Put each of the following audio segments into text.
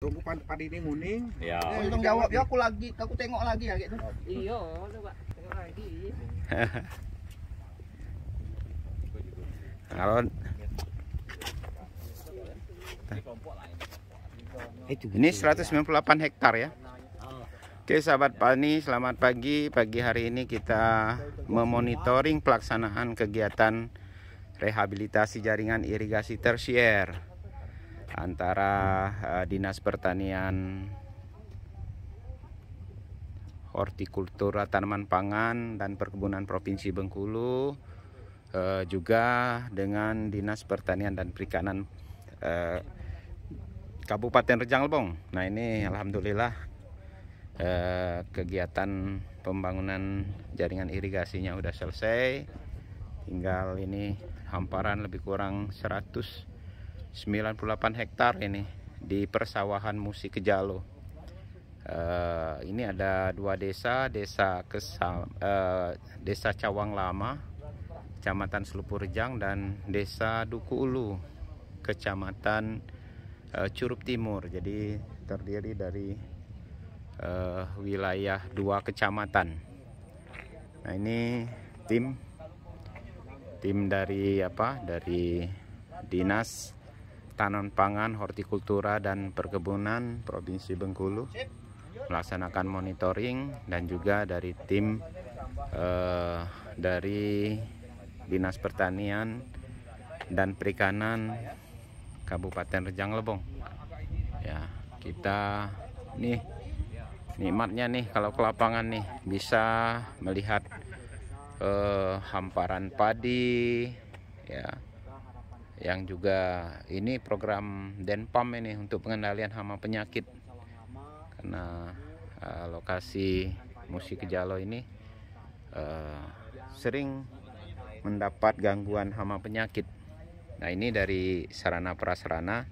Rumpu pan ini muning. Ya. Untung oh, jawab ya aku lagi, aku tengok lagi ya gitu. Iya, coba tengok lagi. Kalau ini 198 hektar ya. Oke sahabat Pani, selamat pagi. Pagi hari ini kita memonitoring pelaksanaan kegiatan rehabilitasi jaringan irigasi tersier antara uh, Dinas Pertanian Hortikultura Tanaman Pangan dan Perkebunan Provinsi Bengkulu uh, juga dengan Dinas Pertanian dan Perikanan uh, Kabupaten Rejang Lebong. Nah ini alhamdulillah uh, kegiatan pembangunan jaringan irigasinya sudah selesai. Tinggal ini hamparan lebih kurang 100 98 hektar ini di persawahan Musi Kejalo. Uh, ini ada dua desa, desa Kesal, uh, desa Cawang Lama, Kecamatan Selupurjang dan desa Duku Ulu, Kecamatan uh, Curup Timur. Jadi terdiri dari uh, wilayah dua kecamatan. Nah ini tim tim dari apa dari dinas Ketahanan Pangan, Hortikultura, dan Perkebunan Provinsi Bengkulu melaksanakan monitoring dan juga dari tim eh, dari Dinas Pertanian dan Perikanan Kabupaten Rejang Lebong. Ya, kita nih nikmatnya nih kalau ke lapangan nih bisa melihat eh, hamparan padi ya yang juga ini program Denpam ini untuk pengendalian hama penyakit karena uh, lokasi Musi Kejalo ini uh, sering mendapat gangguan hama penyakit nah ini dari sarana prasarana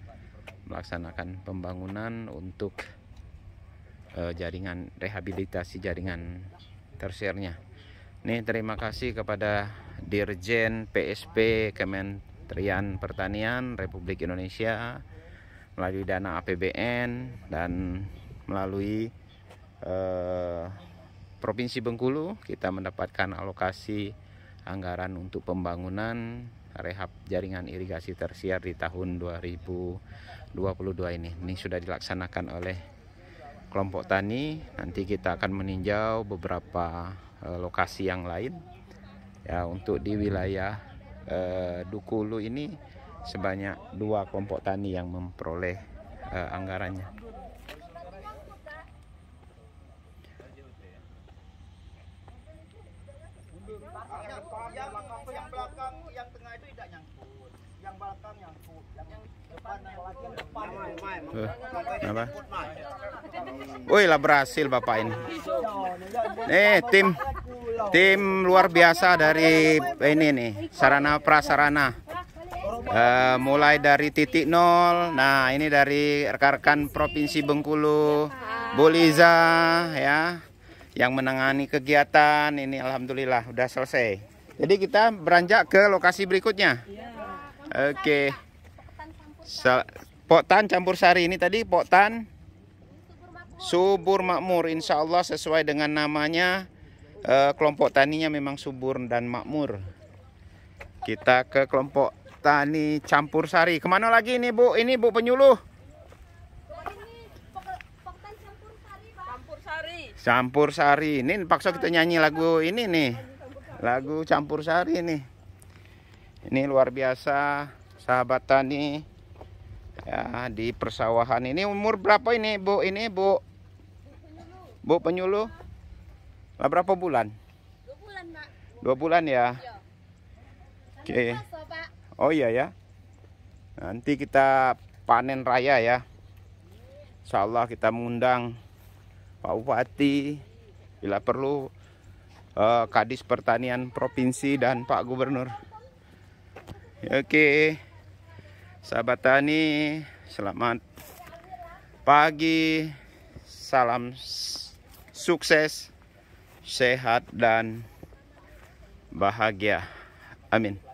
melaksanakan pembangunan untuk uh, jaringan rehabilitasi jaringan tersiernya. ini terima kasih kepada Dirjen PSP Kemen Kementerian Pertanian Republik Indonesia melalui dana APBN dan melalui eh, Provinsi Bengkulu kita mendapatkan alokasi anggaran untuk pembangunan rehab jaringan irigasi tersiar di tahun 2022 ini. Ini sudah dilaksanakan oleh kelompok tani. Nanti kita akan meninjau beberapa eh, lokasi yang lain ya untuk di wilayah Eh, duku Ulu ini sebanyak dua kelompok tani yang memperoleh uh, anggarannya. Wih eh, lah berhasil bapak ini. Nih tim tim luar biasa dari ini nih sarana prasarana uh, mulai dari titik nol nah ini dari rekan-rekan provinsi Bengkulu Boliza ya yang menangani kegiatan ini alhamdulillah udah selesai jadi kita beranjak ke lokasi berikutnya oke potan campur sari ini tadi potan subur makmur insya Allah sesuai dengan namanya eh, kelompok taninya memang subur dan makmur. Kita ke kelompok tani campur sari. Kemana lagi ini Bu? Ini Bu penyuluh. Campur sari. Ini paksa kita nyanyi lagu ini nih. Lagu campur sari nih. Ini luar biasa sahabat tani. Ya, di persawahan ini umur berapa ini Bu? Ini Bu. Bu penyuluh. Lah berapa bulan? Dua bulan, Pak. Dua bulan ya. Iya. Oke. Okay. Oh iya ya. Nanti kita panen raya ya. Insya kita mengundang Pak Bupati, bila perlu uh, Kadis Pertanian Provinsi dan Pak Gubernur. Oke, sahabat tani, selamat pagi, salam sukses sehat dan bahagia. Amin.